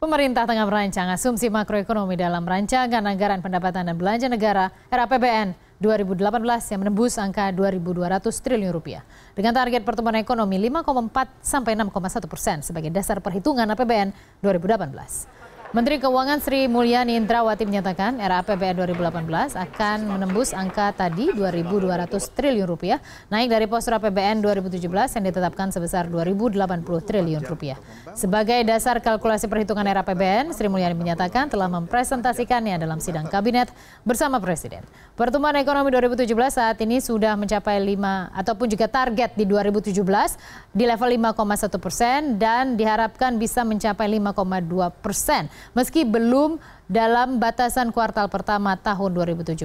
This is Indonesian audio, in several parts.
Pemerintah tengah merancang asumsi makroekonomi dalam rancangan anggaran pendapatan dan belanja negara RAPBN 2018 yang menembus angka 2.200 triliun rupiah. Dengan target pertumbuhan ekonomi 5,4 sampai 6,1 persen sebagai dasar perhitungan APBN 2018. Menteri Keuangan Sri Mulyani Indrawati menyatakan era APBN 2018 akan menembus angka tadi 2.200 triliun rupiah, naik dari postur APBN 2017 yang ditetapkan sebesar 2.080 triliun rupiah. Sebagai dasar kalkulasi perhitungan era APBN, Sri Mulyani menyatakan telah mempresentasikannya dalam sidang kabinet bersama Presiden. Pertumbuhan ekonomi 2017 saat ini sudah mencapai 5 ataupun juga target di 2017 di level 5,1 persen dan diharapkan bisa mencapai 5,2 persen meski belum dalam batasan kuartal pertama tahun 2017.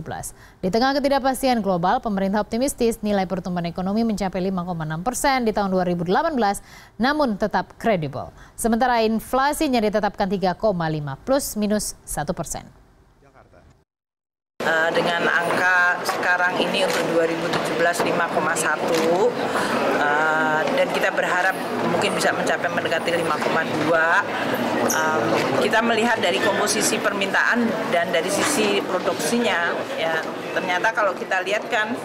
Di tengah ketidakpastian global, pemerintah optimistis nilai pertumbuhan ekonomi mencapai 5,6 persen di tahun 2018, namun tetap kredibel. Sementara inflasinya ditetapkan 3,5 plus minus 1 persen eh, dengan angka sekarang ini untuk 2017 5,1 uh, dan kita berharap mungkin bisa mencapai mendekati 5,2 um, kita melihat dari komposisi permintaan dan dari sisi produksinya ya ternyata kalau kita lihat kan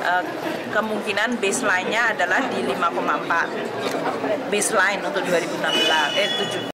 uh, kemungkinan baseline-nya adalah di 5,4 baseline untuk 2016 eh 7